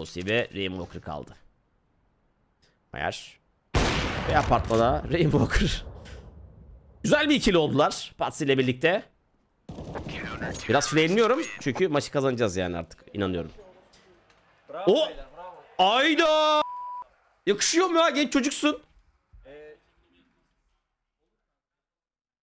Fosi ve Rain kaldı. Mayer. Ve apartmana Rain Walker. Güzel bir ikili oldular. Patsy ile birlikte. Biraz flameleniyorum. Çünkü maçı kazanacağız yani artık. inanıyorum. Bravo, o. Ayda. Yakışıyor mu ya genç çocuksun?